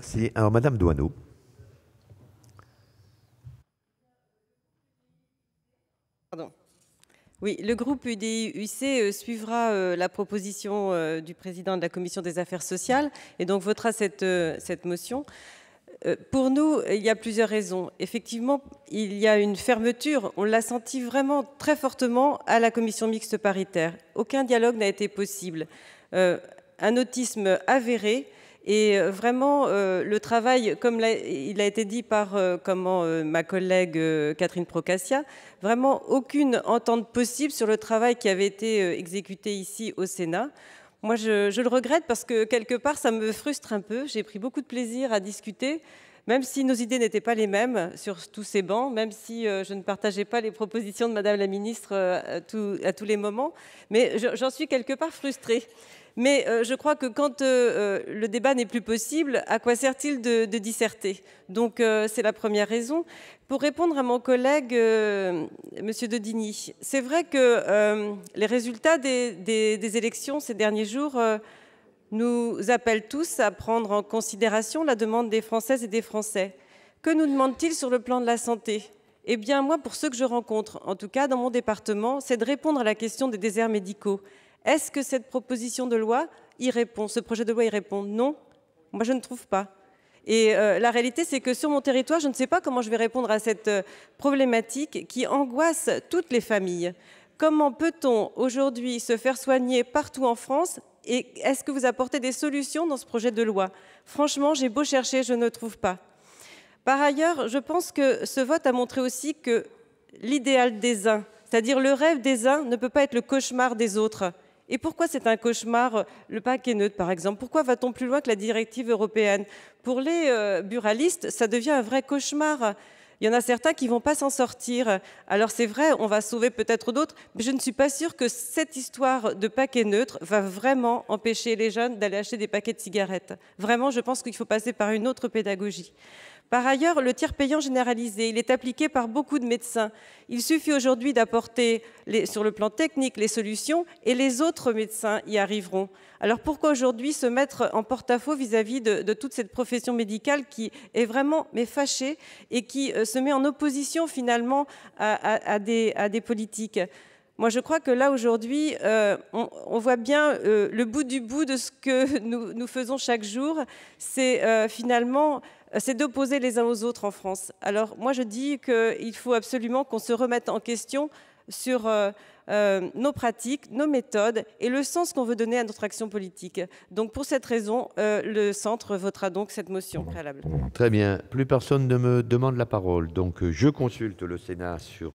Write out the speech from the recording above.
Merci. Alors, Madame Douaneau. Pardon. Oui, le groupe udi euh, suivra euh, la proposition euh, du président de la Commission des affaires sociales et donc votera cette, cette motion. Pour nous, il y a plusieurs raisons. Effectivement, il y a une fermeture, on l'a senti vraiment très fortement à la commission mixte paritaire. Aucun dialogue n'a été possible. un autisme avéré, et euh, vraiment, euh, le travail, comme il a été dit par euh, ma collègue Catherine Procassia, vraiment aucune entente possible sur le travail qui avait été exécuté ici au Sénat. Moi, je, je, le regrette parce que quelque part, ça me frustre un peu. J'ai pris beaucoup de plaisir à discuter. Même si nos idées n'étaient pas les mêmes sur tous ces bancs, même si euh, je ne partageais pas les propositions de Madame la Ministre euh, à, tous les moments, mais j'en suis quelque part frustrée. Mais euh, je crois que quand le débat n'est plus possible, à quoi sert-il de, disserter Donc c'est la première raison. Pour répondre à mon collègue, Monsieur Dodini, c'est vrai que les résultats des, élections ces derniers jours nous appelle tous à prendre en considération la demande des Françaises et des Français. Que nous demandent-ils sur le plan de la santé Eh bien, moi, pour ceux que je rencontre, en tout cas dans mon département, c'est de répondre à la question des déserts médicaux. Est-ce que cette proposition de loi y répond Ce projet de loi y répond Non. Moi, je ne trouve pas. Et euh, la réalité, c'est que sur mon territoire, je ne sais pas comment je vais répondre à cette euh, problématique qui angoisse toutes les familles. Comment peut-on aujourd'hui se faire soigner partout en France et est-ce que vous apportez des solutions dans ce projet de loi Franchement, j'ai beau chercher, je ne trouve pas. Par ailleurs, je pense que ce vote a montré aussi que l'idéal des uns, c'est-à-dire le rêve des uns, ne peut pas être le cauchemar des autres. Et pourquoi c'est un cauchemar euh, le paquet neutre, par exemple Pourquoi va-t-on plus loin que la directive européenne Pour les euh, buralistes, ça devient un vrai cauchemar il y en a certains qui vont pas s'en sortir. Alors c'est vrai, on va sauver peut-être d'autres, mais je ne suis pas sûre que cette histoire de paquets neutre va vraiment empêcher les jeunes d'aller acheter des paquets de cigarettes. Vraiment, je pense qu'il faut passer par une autre pédagogie. Par ailleurs, le tiers payant généralisé, il est appliqué par beaucoup de médecins. Il suffit aujourd'hui d'apporter sur le plan technique les solutions et les autres médecins y arriveront. Alors pourquoi aujourd'hui se mettre en porte-à-faux vis-à-vis de, toute cette profession médicale qui est vraiment mais fâchée et qui euh, se met en opposition finalement à des, politiques moi, je crois que là, aujourd'hui, euh, on, voit bien euh, le bout du bout de ce que nous, faisons chaque jour. C'est euh, finalement c'est d'opposer les uns aux autres en France. Alors, moi, je dis qu'il faut absolument qu'on se remette en question sur nos pratiques, nos méthodes et le sens qu'on veut donner à notre action politique. Donc, pour cette raison, le Centre votera donc cette motion préalable. Très bien. Plus personne ne me demande la parole. Donc, je consulte le Sénat sur...